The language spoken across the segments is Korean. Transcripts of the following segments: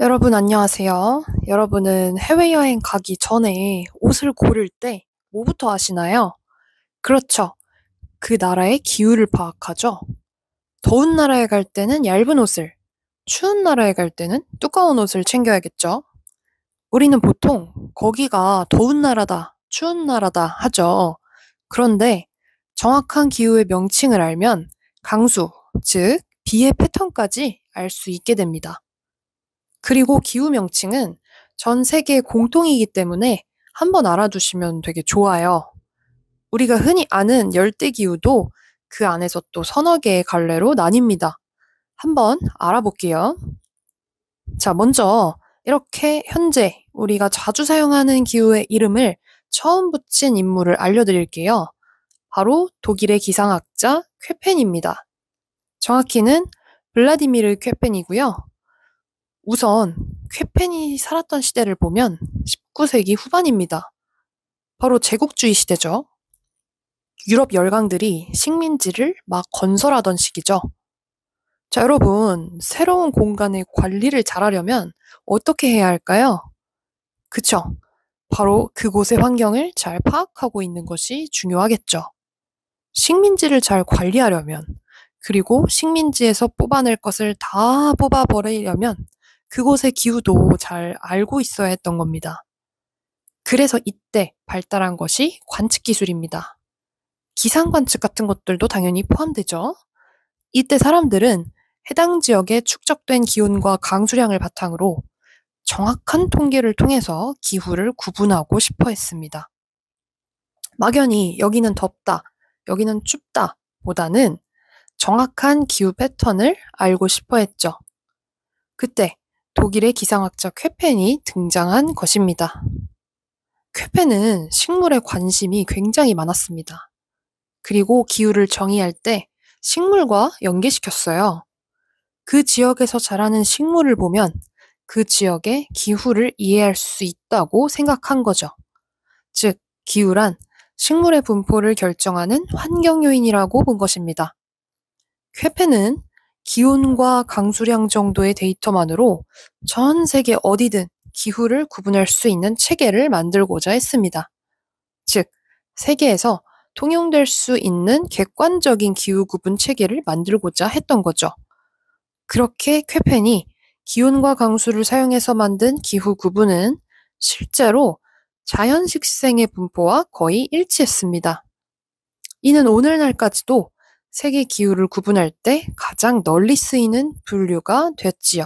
여러분 안녕하세요. 여러분은 해외여행 가기 전에 옷을 고를 때 뭐부터 아시나요? 그렇죠. 그 나라의 기후를 파악하죠. 더운 나라에 갈 때는 얇은 옷을, 추운 나라에 갈 때는 두꺼운 옷을 챙겨야겠죠. 우리는 보통 거기가 더운 나라다, 추운 나라다 하죠. 그런데 정확한 기후의 명칭을 알면 강수, 즉, 비의 패턴까지 알 수 있게 됩니다. 그리고 기후 명칭은 전 세계 공통이기 때문에 한번 알아두시면 되게 좋아요. 우리가 흔히 아는 열대 기후도 그 안에서 또 서너 개의 갈래로 나뉩니다. 한번 알아볼게요. 자, 먼저 이렇게 현재 우리가 자주 사용하는 기후의 이름을 처음 붙인 인물을 알려드릴게요. 바로 독일의 기상학자 쾌펜입니다. 정확히는 블라디미르 쾌펜이고요. 우선 쾌펜이 살았던 시대를 보면 19세기 후반입니다. 바로 제국주의 시대죠. 유럽 열강들이 식민지를 막 건설하던 시기죠. 자, 여러분, 새로운 공간의 관리를 잘하려면 어떻게 해야 할까요? 그쵸. 바로 그곳의 환경을 잘 파악하고 있는 것이 중요하겠죠. 식민지를 잘 관리하려면, 그리고 식민지에서 뽑아낼 것을 다 뽑아버리려면 그곳의 기후도 잘 알고 있어야 했던 겁니다. 그래서 이때 발달한 것이 관측 기술입니다. 기상 관측 같은 것들도 당연히 포함되죠. 이때 사람들은 해당 지역의 축적된 기온과 강수량을 바탕으로 정확한 통계를 통해서 기후를 구분하고 싶어 했습니다. 막연히 여기는 덥다, 여기는 춥다 보다는 정확한 기후 패턴을 알고 싶어 했죠. 그때 독일의 기상학자 쾌펜이 등장한 것입니다. 쾌펜은 식물에 관심이 굉장히 많았습니다. 그리고 기후를 정의할 때 식물과 연계시켰어요. 그 지역에서 자라는 식물을 보면 그 지역의 기후를 이해할 수 있다고 생각한 거죠. 즉, 기후란 식물의 분포를 결정하는 환경 요인이라고 본 것입니다. 쾌페는 기온과 강수량 정도의 데이터만으로 전 세계 어디든 기후를 구분할 수 있는 체계를 만들고자 했습니다. 즉, 세계에서 통용될 수 있는 객관적인 기후 구분 체계를 만들고자 했던 거죠. 그렇게 쾌펜이 기온과 강수를 사용해서 만든 기후 구분은 실제로 자연 식생의 분포와 거의 일치했습니다. 이는 오늘날까지도 세계 기후를 구분할 때 가장 널리 쓰이는 분류가 됐지요.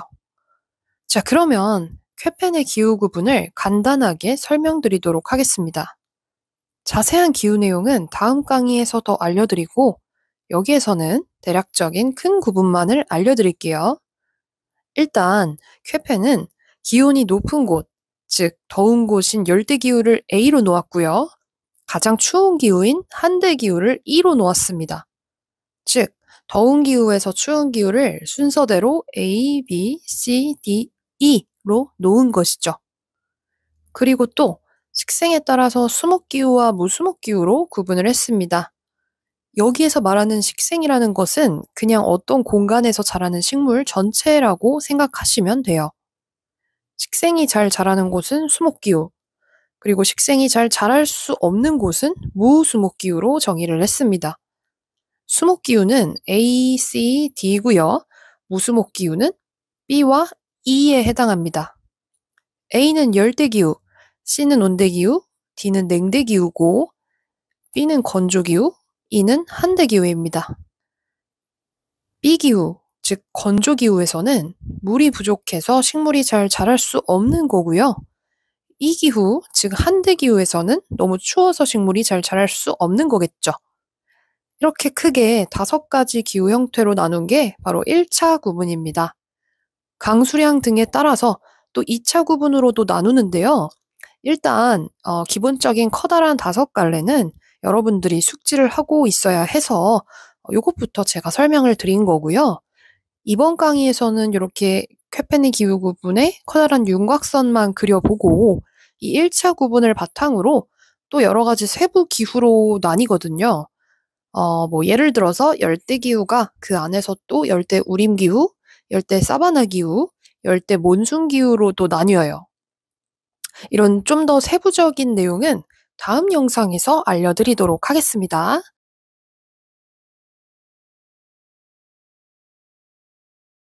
자, 그러면 쾌펜의 기후 구분을 간단하게 설명드리도록 하겠습니다. 자세한 기후 내용은 다음 강의에서 더 알려드리고 여기에서는 대략적인 큰 구분만을 알려드릴게요. 일단 쾌펜은 기온이 높은 곳, 즉 더운 곳인 열대 기후를 A로 놓았고요. 가장 추운 기후인 한대 기후를 E로 놓았습니다. 즉, 더운 기후에서 추운 기후를 순서대로 A, B, C, D, E로 놓은 것이죠. 그리고 또 식생에 따라서 수목기후와 무수목기후로 구분을 했습니다. 여기에서 말하는 식생이라는 것은 그냥 어떤 공간에서 자라는 식물 전체라고 생각하시면 돼요. 식생이 잘 자라는 곳은 수목기후, 그리고 식생이 잘 자랄 수 없는 곳은 무수목기후로 정의를 했습니다. 수목기운은 A, C, D고요. 무수목기운은 B와 E에 해당합니다. A는 열대기후, C는 온대기후, D는 냉대기후고 B는 건조기후, E는 한대기후입니다. B기후, 즉 건조기후에서는 물이 부족해서 식물이 잘 자랄 수 없는 거고요. E 기후즉 한대기후에서는 너무 추워서 식물이 잘 자랄 수 없는 거겠죠. 이렇게 크게 다섯 가지 기후 형태로 나눈 게 바로 1차 구분입니다. 강수량 등에 따라서 또 2차 구분으로도 나누는데요. 일단 어, 기본적인 커다란 다섯 갈래는 여러분들이 숙지를 하고 있어야 해서 이것부터 어, 제가 설명을 드린 거고요. 이번 강의에서는 이렇게 쾌페니 기후 구분의 커다란 윤곽선만 그려보고 이 1차 구분을 바탕으로 또 여러 가지 세부 기후로 나뉘거든요. 어, 뭐 예를 들어서 열대기후가 그 안에서 또 열대 우림기후, 열대 사바나기후, 열대 몬순기후로 또 나뉘어요. 이런 좀 더 세부적인 내용은 다음 영상에서 알려드리도록 하겠습니다.